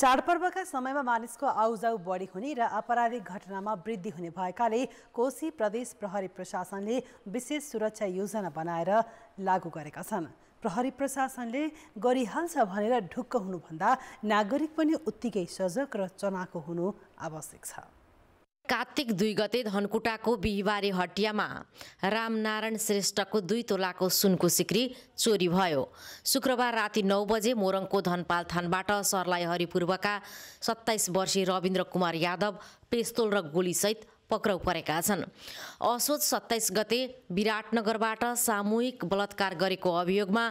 चाडपर्वका समयमा मानिसको आउजाउ बढी हुने र आपराधिक घटनामा वृद्धि हुने भएकाले कोशी प्रदेश प्रहरी प्रशासनले विशेष सुरक्षा योजना बनाएर लागू गरेका छन् प्रहरी प्रशासनले गरिहाल्छ भनेर ढुक्क हुनुभन्दा नागरिक पनि उत्तिकै सजग र चनाको हुनु आवश्यक छ कार्तिक दुई गते धनकुटाको बिहिबारे हटियामा रामनारायण श्रेष्ठको दुई तोलाको सुनको सिक्री चोरी भयो शुक्रबार राति नौ बजे मोरङको धनपाल थानबाट सरलाई हरिपूर्वका सत्ताइस वर्षीय रविन्द्र कुमार यादव पेस्तोल र गोलीसहित पक्राउ परेका छन् असोज सत्ताइस गते विराटनगरबाट सामूहिक बलात्कार गरेको अभियोगमा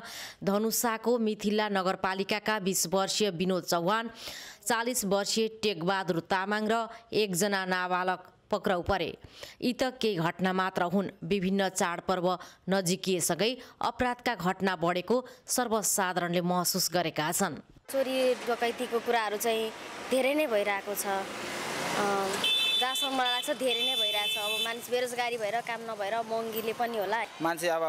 धनुषाको मिथिल्ला नगरपालिकाका बिस वर्षीय विनोद चौहान चालिस वर्षीय टेकबहादुर तामाङ र एकजना नाबालक पक्राउ परे यी त केही घटना मात्र हुन् विभिन्न चाडपर्व नजिकिएसँगै अपराधका घटना बढेको सर्वसाधारणले महसुस गरेका छन् चोरी डकैतीको कुराहरू चाहिँ धेरै नै भइरहेको छ जहाँसम्म मलाई लाग्छ धेरै नै भइरहेछ अब मान्छे बेरोजगारी भएर काम नभएर महँगीले पनि होला मान्छे अब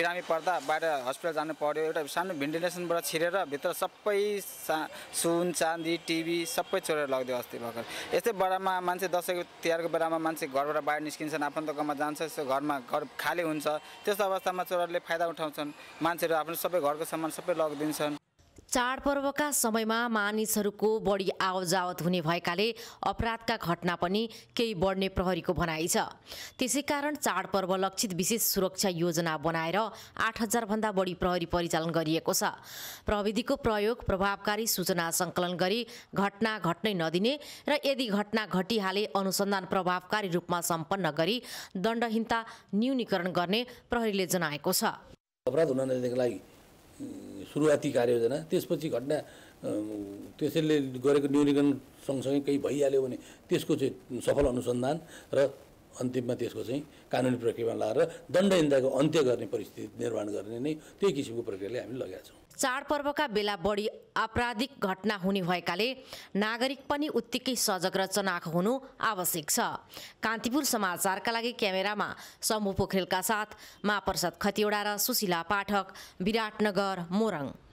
बिरामी पर्दा बाहिर हस्पिटल जानु पर्यो एउटा सानो भेन्टिलेसनबाट छिरेर भित्र सबै सा सुन चाँदी टिभी सबै छोडेर लगिदियो अस्ति भर्खर यस्तै बेलामा मान्छे दसैँको तिहारको बेलामा मान्छे घरबाट बाहिर निस्किन्छन् आफन्तकोमा जान्छ यस्तो घरमा घर खाली हुन्छ त्यस्तो अवस्थामा चोरहरूले फाइदा उठाउँछन् मान्छेहरू आफ्नो सबै घरको सामान सबै लगिदिन्छन् चाडपर्वका समयमा मानिसहरूको बढी आवजावत हुने भएकाले अपराधका घटना पनि केही बढ्ने प्रहरीको भनाइ छ त्यसै त्यसैकारण चाडपर्व लक्षित विशेष सुरक्षा योजना बनाएर आठ हजारभन्दा बढी प्रहरी परिचालन गरिएको छ प्रविधिको प्रयोग प्रभावकारी सूचना सङ्कलन गरी घटना घट्नै नदिने र यदि घटना घटिहाले अनुसन्धान प्रभावकारी रूपमा सम्पन्न गरी दण्डहीनता न्यूनीकरण गर्ने प्रहरीले जनाएको छ अपराध हुन लागि सुरुवाती कार्ययोजना त्यसपछि घटना त्यसैले गरेको न्यूनीकरण सँगसँगै केही भइहाल्यो भने त्यसको चाहिँ सफल अनुसन्धान र अन्तिममा त्यसको चाहिँ कानुनी प्रक्रियामा लाएर दण्डहिन्दाको अन्त्य गर्ने परिस्थिति निर्माण गर्ने नै त्यही किसिमको प्रक्रियाले हामी लगाएका छौँ चाडपर्वका बेला बढी आपराधिक घटना हुने भएकाले नागरिक पनि उत्तिकै सजग र चनाख हुनु आवश्यक छ कान्तिपुर समाचारका लागि क्यामेरामा समूह पोखरेलका साथ महाप्रसाद खतिवडा र सुशीला पाठक विराटनगर मोरङ